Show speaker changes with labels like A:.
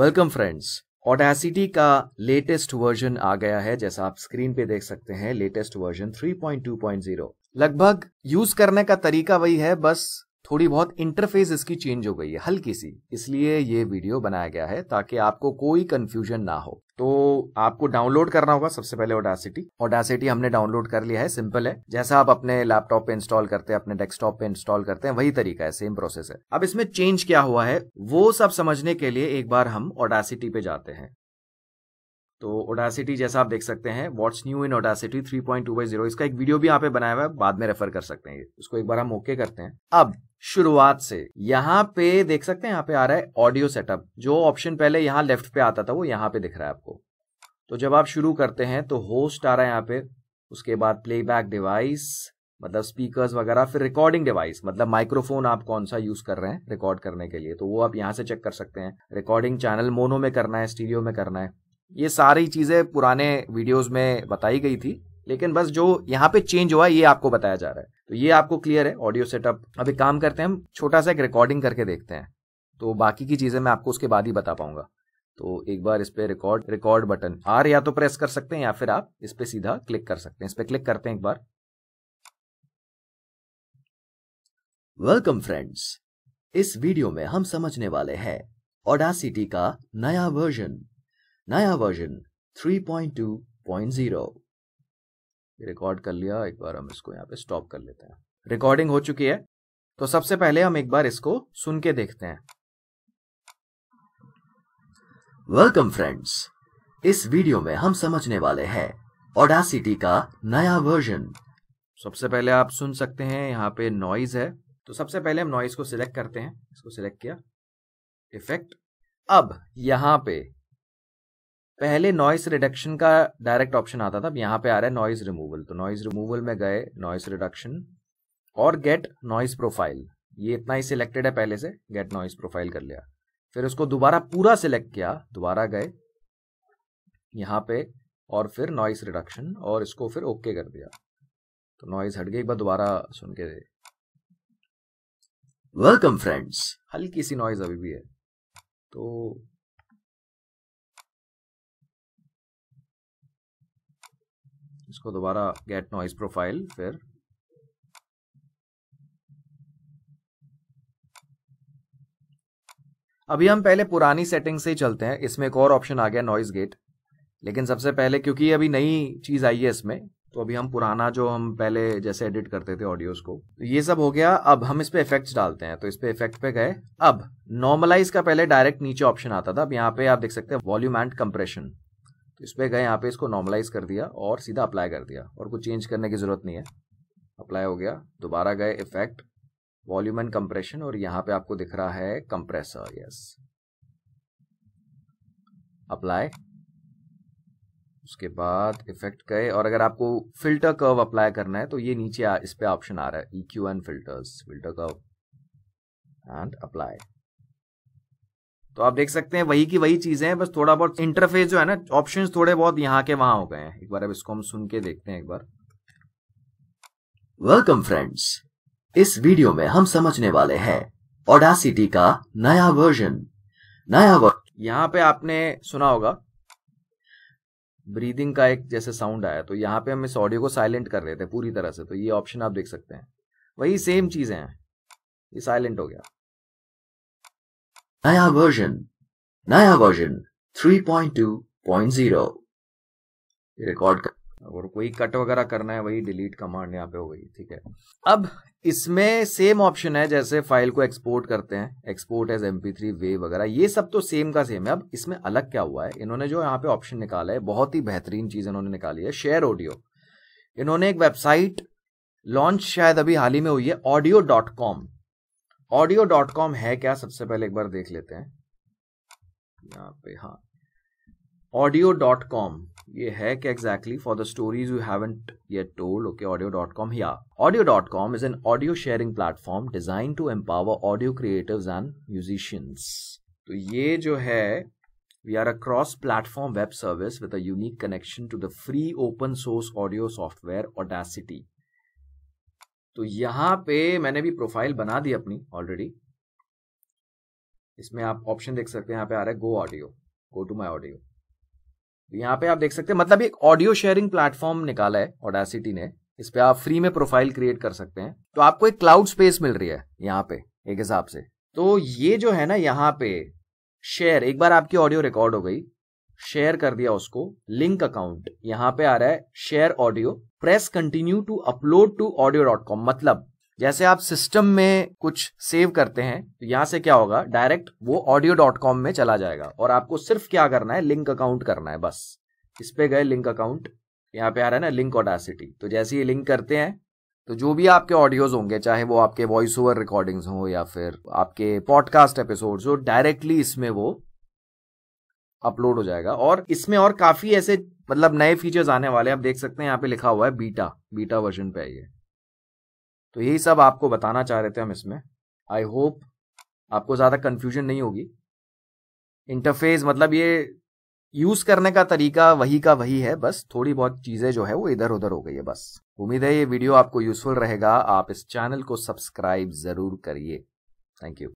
A: welcome friends Audacity का latest version आ गया है जैसा आप स्क्रीन पे देख सकते हैं लेटेस्ट वर्जन 3.2.0 लगभग यूज करने का तरीका वही है बस थोड़ी बहुत इंटरफेस इसकी चेंज हो गई है हल्की सी इसलिए ये वीडियो बनाया गया है ताकि आपको कोई कंफ्यूजन ना हो तो आपको डाउनलोड करना होगा सबसे पहले ओडासिटी ओडासिटी हमने डाउनलोड कर लिया है सिंपल है जैसा आप अपने लैपटॉप पे इंस्टॉल करते हैं अपने डेस्कटॉप पे इंस्टॉल करते हैं वही तरीका है सेम प्रोसेस है अब इसमें चेंज क्या हुआ है वो सब समझने के लिए एक बार हम ओडासिटी पे जाते हैं तो ओडासिटी जैसा आप देख सकते हैं what's new in Audacity three point two by zero इसका एक वीडियो भी यहाँ पे बनाया हुआ है बाद में रेफर कर सकते हैं उसको एक बार हम ओके करते हैं अब शुरुआत से यहाँ पे देख सकते हैं यहाँ पे आ रहा है ऑडियो सेटअप जो ऑप्शन पहले यहाँ लेफ्ट पे आता था वो यहाँ पे दिख रहा है आपको तो जब आप शुरू करते हैं तो होस्ट आ रहा है यहाँ पे उसके बाद प्लेबैक डिवाइस मतलब स्पीकर्स वगैरह फिर रिकॉर्डिंग डिवाइस मतलब माइक्रोफोन आप कौन सा यूज कर रहे हैं रिकॉर्ड करने के लिए तो वो आप यहाँ से चेक कर सकते हैं रिकॉर्डिंग चैनल मोनो में करना है स्टीरियो में करना है ये सारी चीजें पुराने वीडियोस में बताई गई थी लेकिन बस जो यहाँ पे चेंज हुआ ये आपको बताया जा रहा है तो ये आपको क्लियर है ऑडियो सेटअप अभी काम करते हैं हम छोटा सा एक रिकॉर्डिंग करके देखते हैं तो बाकी की चीजें मैं आपको उसके बाद ही बता पाऊंगा तो एक बार इस पर रिकॉर्ड रिकॉर्ड बटन आर या तो प्रेस कर सकते हैं या फिर आप इस पर सीधा क्लिक कर सकते हैं इस पर क्लिक करते हैं एक बार वेलकम फ्रेंड्स इस वीडियो में हम समझने वाले हैं ओडासिटी का नया वर्जन नया वर्जन 3.2.0 रिकॉर्ड कर लिया एक बार हम इसको यहाँ पे स्टॉप कर लेते हैं रिकॉर्डिंग हो चुकी है तो सबसे पहले हम एक बार इसको सुन के देखते हैं वेलकम फ्रेंड्स इस वीडियो में हम समझने वाले हैं ओडासिटी का नया वर्जन सबसे पहले आप सुन सकते हैं यहाँ पे नॉइज है तो सबसे पहले हम नॉइज को सिलेक्ट करते हैं इसको सिलेक्ट किया इफेक्ट अब यहाँ पे पहले नॉइस रिडक्शन का डायरेक्ट ऑप्शन आता था अब यहाँ पे आ रहा है नॉइज रिमूवल तो नॉइज रिमूवल में गए नॉइस रिडक्शन और गेट नॉइस प्रोफाइल ये इतना ही सिलेक्टेड है पहले से गेट नॉइस प्रोफाइल कर लिया फिर उसको दोबारा पूरा सिलेक्ट किया दोबारा गए यहाँ पे और फिर नॉइस रिडक्शन और इसको फिर ओके कर दिया तो नॉइस हट गई एक बार दोबारा सुन के वेलकम फ्रेंड्स हल्की सी नॉइज अभी भी है तो इसको दोबारा गेट नॉइज प्रोफाइल फिर अभी हम पहले पुरानी सेटिंग से ही चलते हैं इसमें एक और ऑप्शन आ गया नॉइज गेट लेकिन सबसे पहले क्योंकि अभी नई चीज आई है इसमें तो अभी हम पुराना जो हम पहले जैसे एडिट करते थे ऑडियोज को तो ये सब हो गया अब हम इस पे इफेक्ट्स डालते हैं तो इस पे इफेक्ट पे गए अब नॉर्मलाइज का पहले डायरेक्ट नीचे ऑप्शन आता था अब यहाँ पे आप देख सकते हैं वॉल्यूम एंड कंप्रेशन इस पर गए यहाँ पे इसको नॉर्मलाइज कर दिया और सीधा अप्लाई कर दिया और कुछ चेंज करने की ज़रूरत नहीं है अप्लाई हो गया दोबारा गए इफेक्ट वॉल्यूम एंड कंप्रेशन और यहाँ पे आपको दिख रहा है कंप्रेसर यस अप्लाई उसके बाद इफेक्ट गए और अगर आपको फिल्टर कर्व अप्लाई करना है तो ये नीचे आ, इस पर ऑप्शन आ रहा है E Q and filters filter curve and apply तो आप देख सकते हैं वही की वही चीजें हैं बस थोड़ा बहुत इंटरफेस जो है ना ऑप्शंस थोड़े बहुत यहाँ के वहां हो गए हैं एक बार अब इसको हम सुन के देखते हैं एक बार वेलकम फ्रेंड्स इस वीडियो में हम समझने वाले हैं ओडासिटी का नया वर्जन नया वर्ज यहाँ पे आपने सुना होगा ब्रीदिंग का एक जैसे साउंड आया तो यहाँ पे हम इस ऑडियो को साइलेंट कर रहे थे पूरी तरह से तो ये ऑप्शन आप देख सकते हैं वही सेम चीजें हैं ये साइलेंट हो गया नया वर्जन नया वर्जन 3.2.0 रिकॉर्ड कर और कोई कट वगैरह करना है वही डिलीट कमांड यहाँ पे हो गई ठीक है अब इसमें सेम ऑप्शन है जैसे फाइल को एक्सपोर्ट करते हैं export as M P three वे वगैरह ये सब तो सेम का सेम है अब इसमें अलग क्या हुआ है इन्होंने जो यहाँ पे ऑप्शन निकाला है बहुत ही बेहतरीन चीज इन्होंने निकाली है शेयर ऑडियो इन्होंने एक वेबसाइट लॉन्च शायद अभी हाल ही में हुई है audio dot com audio dot com है क्या सबसे पहले एक बार देख लेते हैं यहाँ पे हाँ ऑडियो डॉट कॉम ये है क्या exactly for the stories you haven't yet told okay audio dot com या audio dot com is an audio sharing platform design to empower audio creative and musicians तो ये जो है we are a cross platform web service with a unique connection to the free open source audio software Audacity तो यहां पे मैंने भी profile बना दी अपनी ऑलरेडी इसमें आप ऑप्शन देख सकते हैं यहां पे आ रहा है go audio go to my audio यहां पे आप देख सकते हैं मतलब एक ऑडियो शेयरिंग प्लेटफॉर्म निकाला है ऑडासिटी ने इस पे आप फ्री में प्रोफाइल क्रिएट कर सकते हैं तो आपको एक क्लाउड स्पेस मिल रही है यहाँ पे एक हिसाब से तो ये जो है ना यहाँ पे शेयर एक बार आपकी ऑडियो रिकॉर्ड हो गई शेयर कर दिया उसको लिंक अकाउंट यहाँ पे आ रहा है share audio press continue to upload to audio dot com मतलब जैसे आप सिस्टम में कुछ सेव करते हैं तो यहां से क्या होगा डायरेक्ट वो ऑडियो डॉट कॉम में चला जाएगा और आपको सिर्फ क्या करना है लिंक अकाउंट करना है बस इस पे गए लिंक अकाउंट यहाँ पे आ रहा है ना लिंक ऑडासिटी तो जैसे ये लिंक करते हैं तो जो भी आपके ऑडियोज होंगे चाहे वो आपके वॉइस ओवर रिकॉर्डिंग्स हो या फिर आपके पॉडकास्ट एपिसोड्स हो डायरेक्टली इसमें वो अपलोड हो जाएगा और इसमें और काफी ऐसे मतलब नए फीचर्स आने वाले हैं आप देख सकते हैं यहाँ पे लिखा हुआ है बीटा बीटा वर्जन पे आइए ये तो यही सब आपको बताना चाह रहे थे हम इसमें आई होप आपको ज़्यादा कन्फ्यूजन नहीं होगी इंटरफेस मतलब ये यूज करने का तरीका वही का वही है बस थोड़ी बहुत चीजें जो है वो इधर उधर हो गई है बस उम्मीद है ये वीडियो आपको यूजफुल रहेगा आप इस चैनल को सब्सक्राइब जरूर करिए थैंक यू